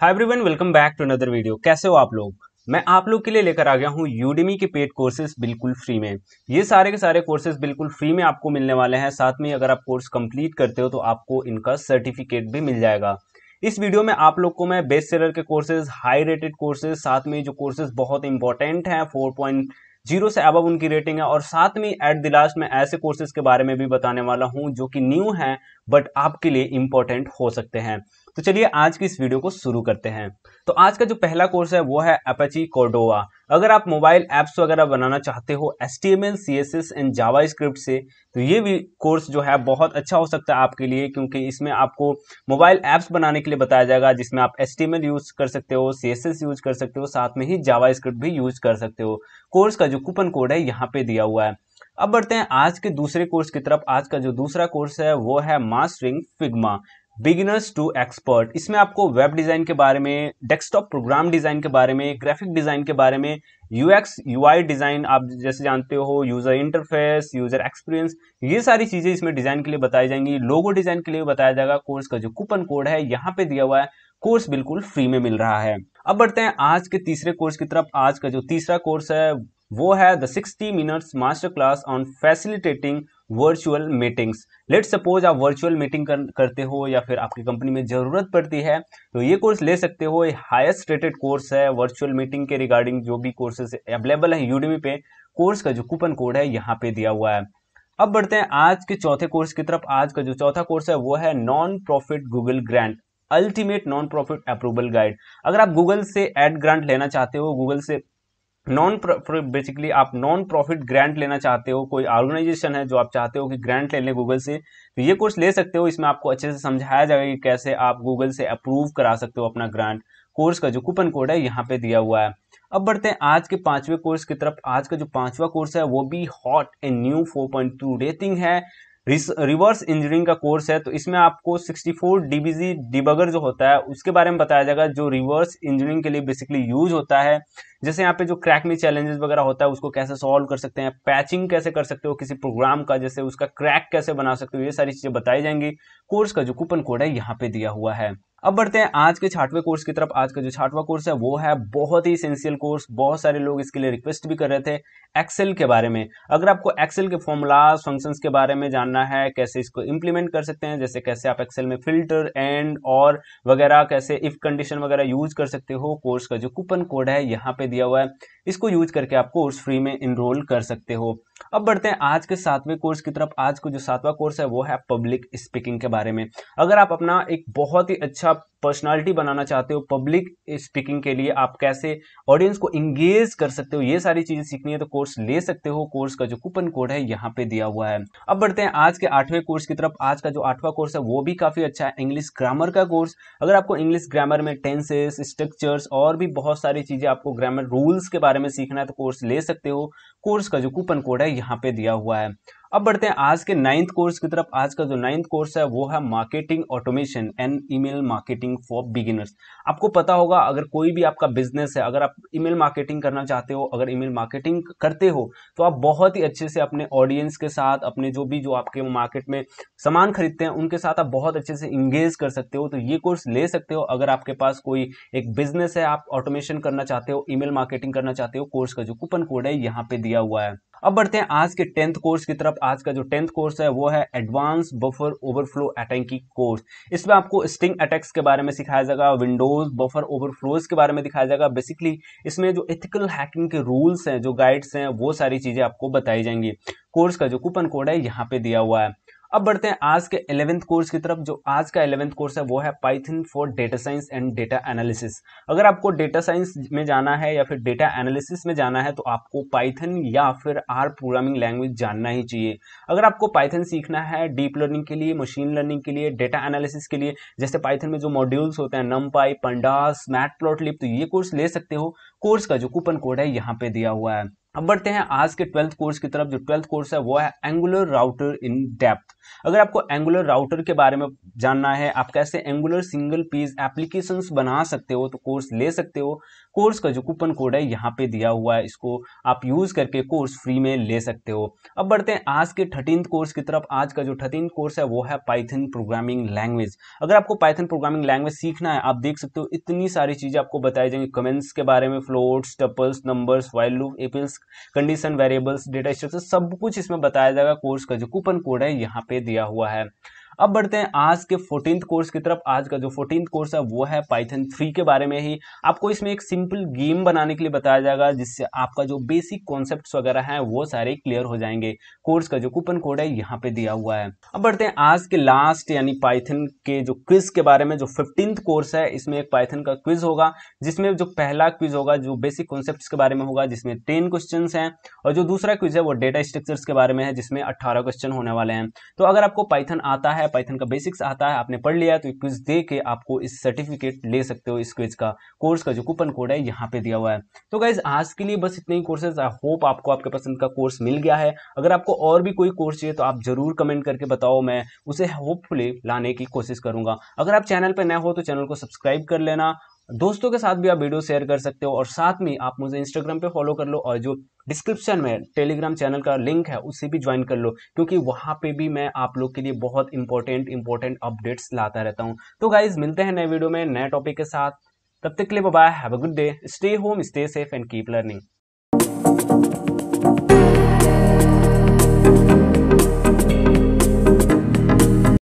hi everyone welcome back to another video कैसे हो आप लोग मैं आप लोग के लिए लेकर आ गया हूँ यूडीमी के पेड कोर्सेज बिल्कुल फ्री में ये सारे के सारे कोर्सेज बिल्कुल फ्री में आपको मिलने वाले हैं साथ में अगर आप कोर्स कंप्लीट करते हो तो आपको इनका सर्टिफिकेट भी मिल जाएगा इस वीडियो में आप लोग को मैं बेस्ट सेलर के कोर्सेज हाई रेटेड कोर्सेज साथ में जो कोर्सेज बहुत इंपॉर्टेंट हैं फोर पॉइंट जीरो से अब उनकी रेटिंग है और साथ में एट द लास्ट में ऐसे कोर्सेज के बारे में भी बताने वाला हूँ जो कि न्यू हैं बट आपके लिए इम्पोर्टेंट हो सकते हैं तो चलिए आज की इस वीडियो को शुरू करते हैं तो आज का जो पहला कोर्स है वो है अपची कोडोवा अगर आप मोबाइल ऐप्स वगैरह बनाना चाहते हो H T M L C S S and JavaScript से तो ये भी कोर्स जो है बहुत अच्छा हो सकता है आपके लिए क्योंकि इसमें आपको मोबाइल ऐप्स बनाने के लिए बताया जाएगा जिसमें आप H T M L use कर सकते हो सी एस एस यूज कर सकते हो साथ में ही जावा स्क्रिप्ट भी यूज कर सकते हो कोर्स का जो कूपन कोड है यहाँ पे दिया हुआ है अब बढ़ते हैं आज के दूसरे कोर्स की तरफ आज का जो दूसरा कोर्स है वो है mastering Figma beginners to expert इसमें आपको वेब डिज़ाइन के बारे में डेस्कटॉप प्रोग्राम डिज़ाइन के बारे में ग्राफिक डिज़ाइन के बारे में यूएक्स यू आई डिज़ाइन आप जैसे जानते हो यूज़र इंटरफेस यूज़र एक्सपीरियंस ये सारी चीज़ें इसमें डिज़ाइन के लिए बताई जाएंगी लोगो डिज़ाइन के लिए बताया जाएगा कोर्स का जो कूपन कोड है यहाँ पे दिया हुआ है कोर्स बिल्कुल फ्री में मिल रहा है अब बढ़ते हैं आज के तीसरे कोर्स की तरफ आज का जो तीसरा कोर्स है वो है the sixty minutes master class on facilitating virtual meetings let suppose आप वर्चुअल मीटिंग कर, करते हो या फिर आपकी कंपनी में ज़रूरत पड़ती है तो ये कोर्स ले सकते हो ये हाईएस्ट रेटेड कोर्स है वर्चुअल मीटिंग के रिगार्डिंग जो भी कोर्सेज अवेलेबल है यूडीमी पे कोर्स का जो कूपन कोड है यहाँ पे दिया हुआ है अब बढ़ते हैं आज के चौथे कोर्स की तरफ आज का जो चौथा कोर्स है वो है nonprofit Google grant ultimate nonprofit approval guide अगर आप गूगल से एड ग्रांट लेना चाहते हो गूगल से नॉन बेसिकली आप नॉन प्रॉफिट ग्रांट लेना चाहते हो कोई ऑर्गेनाइजेशन है जो आप चाहते हो कि ग्रांट ले लें गूगल से तो ये कोर्स ले सकते हो इसमें आपको अच्छे से समझाया जाएगा कि कैसे आप गूगल से अप्रूव करा सकते हो अपना ग्रांट कोर्स का जो कूपन कोड है यहाँ पे दिया हुआ है अब बढ़ते हैं आज के पांचवें कोर्स की तरफ आज का जो पांचवा कोर्स है वो भी हॉट एंड न्यू 4.2 रेटिंग है रिवर्स इंजीनियरिंग का कोर्स है तो इसमें आपको 64 डीबीजी डिबगर जो होता है उसके बारे में बताया जाएगा जो रिवर्स इंजीनियरिंग के लिए बेसिकली यूज होता है जैसे यहाँ पे जो क्रैकली चैलेंजेस वगैरह होता है उसको कैसे सॉल्व कर सकते हैं पैचिंग कैसे कर सकते हो किसी प्रोग्राम का जैसे उसका क्रैक कैसे बना सकते हो ये सारी चीजें बताई जाएंगी कोर्स का जो कूपन कोड है यहाँ पे दिया हुआ है अब बढ़ते हैं आज के छाठवें कोर्स की तरफ आज का जो छाठवा कोर्स है वो है बहुत ही इसेंशियल कोर्स बहुत सारे लोग इसके लिए रिक्वेस्ट भी कर रहे थे एक्सेल के बारे में अगर आपको एक्सेल के फॉर्मूलाज फंक्शंस के बारे में जानना है कैसे इसको इंप्लीमेंट कर सकते हैं जैसे कैसे आप एक्सेल में फिल्टर एंड और वगैरह कैसे इफ कंडीशन वगैरह यूज कर सकते हो कोर्स का जो कूपन कोड है यहाँ पे दिया हुआ है इसको यूज करके आप कोर्स फ्री में इनरोल कर सकते हो अब बढ़ते हैं आज के सातवें कोर्स की तरफ आज का जो सातवां कोर्स है वो है पब्लिक स्पीकिंग के बारे में अगर आप अपना एक बहुत ही अच्छा पर्सनालिटी बनाना चाहते हो पब्लिक स्पीकिंग के लिए आप कैसे ऑडियंस को इंगेज कर सकते हो ये सारी चीजें सीखनी है तो कोर्स ले सकते हो कोर्स का जो कूपन कोड है यहाँ पे दिया हुआ है अब बढ़ते हैं आज के आठवें कोर्स की तरफ आज का जो आठवां कोर्स है वो भी काफी अच्छा है इंग्लिश ग्रामर का कोर्स अगर आपको इंग्लिश ग्रामर में टेंसेस स्ट्रक्चर्स और भी बहुत सारी चीजें आपको ग्रामर रूल्स के बारे में सीखना है तो कोर्स ले सकते हो कोर्स का जो कूपन कोड है है यहाँ पे दिया हुआ है अब बढ़ते हैं आज के नाइन्थ कोर्स की तरफ आज का जो नाइन्थ कोर्स है वो है marketing automation and email marketing for beginners आपको पता होगा अगर कोई भी आपका बिजनेस है अगर आप ईमेल मार्केटिंग करना चाहते हो अगर ईमेल मार्केटिंग करते हो तो आप बहुत ही अच्छे से अपने ऑडियंस के साथ अपने जो भी जो आपके मार्केट में सामान खरीदते हैं उनके साथ आप बहुत अच्छे से इंगेज कर सकते हो तो ये कोर्स ले सकते हो अगर आपके पास कोई एक बिजनेस है आप ऑटोमेशन करना चाहते हो ई मार्केटिंग करना चाहते हो कोर्स का जो कूपन कोड है यहाँ पे दिया हुआ है अब बढ़ते हैं आज के टेंथ कोर्स की तरफ आज का जो टेंथ कोर्स है वो है एडवांस बफर ओवरफ्लो की कोर्स इसमें आपको स्टिंग अटैक्स के बारे में सिखाया जाएगा विंडोज बफर ओवरफ्लोज के बारे में दिखाया जाएगा बेसिकली इसमें जो इथिकल हैकिंग के रूल्स हैं जो गाइड्स हैं वो सारी चीज़ें आपको बताई जाएंगी कोर्स का जो कूपन कोड है यहाँ पे दिया हुआ है अब बढ़ते हैं आज के इलेवेंथ कोर्स की तरफ जो आज का इलेवेंथ कोर्स है वो है Python for data science and data analysis अगर आपको डेटा साइंस में जाना है या फिर डेटा एनालिसिस में जाना है तो आपको पाइथन या फिर आर प्रोग्रामिंग लैंग्वेज जानना ही चाहिए अगर आपको पाइथन सीखना है डीप लर्निंग के लिए मशीन लर्निंग के लिए डेटा एनालिसिस के लिए जैसे पाइथन में जो मॉड्यूल्स होते हैं NumPy pandas matplotlib तो ये कोर्स ले सकते हो कोर्स का जो कूपन कोड है यहाँ पे दिया हुआ है अब बढ़ते हैं आज के ट्वेल्थ कोर्स की तरफ जो ट्वेल्थ कोर्स है वो है एंगुलर राउटर इन डेप्थ अगर आपको एंगुलर राउटर के बारे में जानना है आप कैसे एंगुलर सिंगल पेज एप्लीकेशन बना सकते हो तो कोर्स ले सकते हो कोर्स का जो कूपन कोड है यहाँ पे दिया हुआ है इसको आप यूज करके कोर्स फ्री में ले सकते हो अब बढ़ते हैं आज के थर्टीन कोर्स की तरफ आज का जो थर्टीन कोर्स है वो है पाइथन प्रोग्रामिंग लैंग्वेज अगर आपको पाइथन प्रोग्रामिंग लैंग्वेज सीखना है आप देख सकते हो इतनी सारी चीजें आपको बताई जाएंगी कमेंट्स के बारे में floats tuples numbers while loop apples condition variables data structure सब कुछ इसमें बताया जाएगा कोर्स का जो कूपन कोड है यहाँ पे दिया हुआ है अब बढ़ते हैं आज के फोर्टीन कोर्स की तरफ आज का जो फोर्टीन कोर्स है वो है पाइथन थ्री के बारे में ही आपको इसमें एक सिंपल गेम बनाने के लिए बताया जाएगा जिससे आपका जो बेसिक कॉन्सेप्ट वगैरह है वो सारे क्लियर हो जाएंगे कोर्स का जो कूपन कोड है यहाँ पे दिया हुआ है अब बढ़ते हैं आज के लास्ट यानी पाइथन के जो क्विज के बारे में जो फिफ्टीन कोर्स है इसमें एक पाइथन का क्विज होगा जिसमें जो पहला क्विज होगा जो बेसिक कॉन्सेप्ट के बारे में होगा जिसमें टेन क्वेश्चन है और जो दूसरा क्विज है वो डेटा स्ट्रक्चर के बारे में है जिसमें अट्ठारह क्वेश्चन होने वाले हैं तो अगर आपको पाइथन आता है है पाइथन का बेसिक्स आता है आपने पढ़ लिया है तो क्विज दे के आपको इस सर्टिफिकेट ले सकते हो इस क्विज का कोर्स का जो कूपन कोड है यहाँ पे दिया हुआ है तो गाइज आज के लिए बस इतने ही कोर्सेज आई होप आपको आपके पसंद का कोर्स मिल गया है अगर आपको और भी कोई कोर्स चाहिए तो आप जरूर कमेंट करके बताओ मैं उसे होपफुली लाने की कोशिश करूंगा अगर आप चैनल पर नए हो तो चैनल को सब्सक्राइब कर लेना दोस्तों के साथ भी आप वीडियो शेयर कर सकते हो और साथ में आप मुझे इंस्टाग्राम पे फॉलो कर लो और जो डिस्क्रिप्शन में टेलीग्राम चैनल का लिंक है उससे भी ज्वाइन कर लो क्योंकि वहाँ पे भी मैं आप लोग के लिए बहुत इंपॉर्टेंट इंपॉर्टेंट अपडेट्स लाता रहता हूँ तो गाइज मिलते हैं नए वीडियो में नए टॉपिक के साथ तब तक के लिए bye have a good day stay home stay safe and keep learning